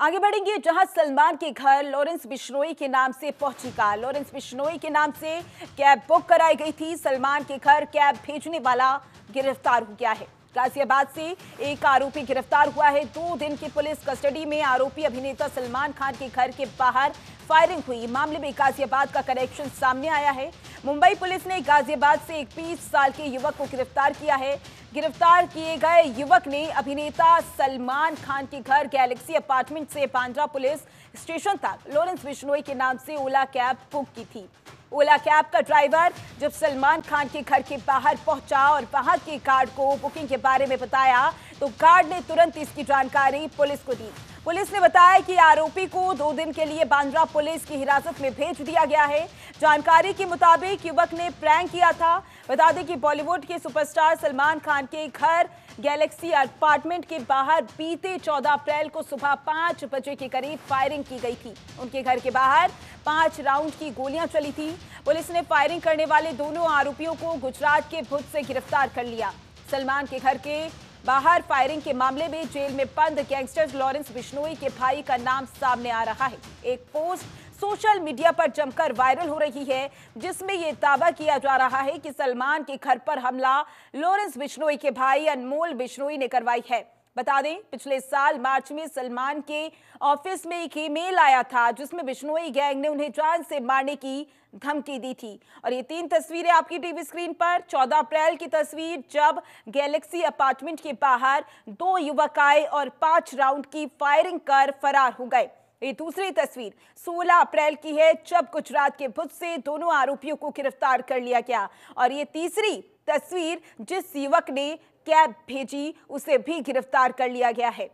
आगे बढ़ेंगे जहां सलमान के घर लॉरेंस बिश्नोई के नाम से पहुंची कार लॉरेंस बिश्नोई के नाम से कैब बुक कराई गई थी सलमान के घर कैब भेजने वाला गिरफ्तार हो गया है गाजियाबाद से एक आरोपी गिरफ्तार हुआ है दो दिन की पुलिस कस्टडी में आरोपी अभिनेता सलमान खान के घर के बाहर फायरिंग हुई मामले में गाजियाबाद का कनेक्शन सामने आया है मुंबई पुलिस ने गाजियाबाद से एक बीस साल के युवक को गिरफ्तार किया है गिरफ्तार किए गए युवक ने अभिनेता सलमान खान के घर गैलेक्सी अपार्टमेंट से बांद्रा पुलिस स्टेशन तक लॉरेंस बिश्नोई के नाम से ओला कैब बुक की थी ओला कैब का ड्राइवर जब सलमान खान के घर के बाहर पहुंचा और वहां के कार्ड को बुकिंग के बारे में बताया तो कार्ड ने तुरंत इसकी जानकारी पुलिस को दी पुलिस ने बताया कि आरोपी को दो दिन के लिए बांद्रा पुलिस की हिरासत में भेज दिया गया है जानकारी के मुताबिक युवक ने प्रैंक किया था बता दें कि बॉलीवुड के सुपरस्टार सलमान खान के घर गैलेक्सी अपार्टमेंट के बाहर बीते 14 अप्रैल को सुबह पांच बजे के करीब फायरिंग की गई थी उनके घर के बाहर पांच राउंड की गोलियां चली थी पुलिस ने फायरिंग करने वाले दोनों आरोपियों को गुजरात के भुज से गिरफ्तार कर लिया सलमान के घर के बाहर फायरिंग के मामले में जेल में बंद गैंगस्टर लॉरेंस बिश्नोई के भाई का नाम सामने आ रहा है एक पोस्ट सोशल मीडिया पर जमकर वायरल हो रही है जिसमें ये दावा किया जा रहा है कि सलमान के घर पर हमला लॉरेंस बिश्नोई के भाई अनमोल बिश्नोई ने करवाई है बता दें पिछले साल मार्च में सलमान के ऑफिस में एक ईमेल आया था जिसमें बिश्नोई गैंग ने उन्हें जान से मारने की धमकी दी थी और ये तीन तस्वीरें आपकी टीवी स्क्रीन पर 14 अप्रैल की तस्वीर जब गैलेक्सी अपार्टमेंट के बाहर दो युवक आए और पांच राउंड की फायरिंग कर फरार हो गए ये दूसरी तस्वीर 16 अप्रैल की है जब गुजरात के भुज से दोनों आरोपियों को गिरफ्तार कर लिया गया और ये तीसरी तस्वीर जिस युवक ने कैब भेजी उसे भी गिरफ्तार कर लिया गया है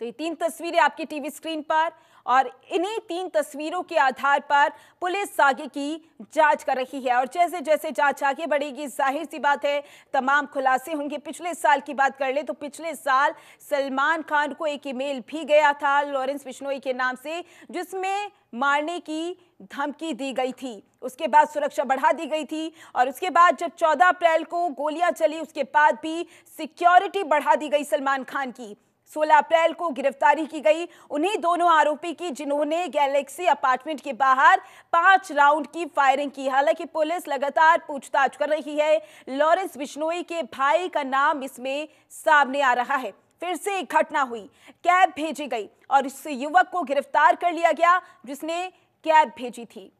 तो ये तीन तस्वीरें आपकी टीवी स्क्रीन पर और इन्हीं तीन तस्वीरों के आधार पर पुलिस आगे की जांच कर रही है और जैसे जैसे जांच आगे बढ़ेगी जाहिर सी बात है तमाम खुलासे होंगे पिछले साल की बात कर ले तो पिछले साल सलमान खान को एक ईमेल भी गया था लॉरेंस बिश्नोई के नाम से जिसमें मारने की धमकी दी गई थी उसके बाद सुरक्षा बढ़ा दी गई थी और उसके बाद जब 14 अप्रैल को गोलियां चली उसके बाद भी सिक्योरिटी बढ़ा दी गई सलमान खान की 16 अप्रैल को गिरफ्तारी की गई उन्हीं दोनों आरोपी की जिन्होंने गैलेक्सी अपार्टमेंट के बाहर पांच राउंड की फायरिंग की हालांकि पुलिस लगातार पूछताछ कर रही है लॉरेंस बिश्नोई के भाई का नाम इसमें सामने आ रहा है फिर से एक घटना हुई कैब भेजी गई और इस युवक को गिरफ्तार कर लिया गया जिसने कैब भेजी थी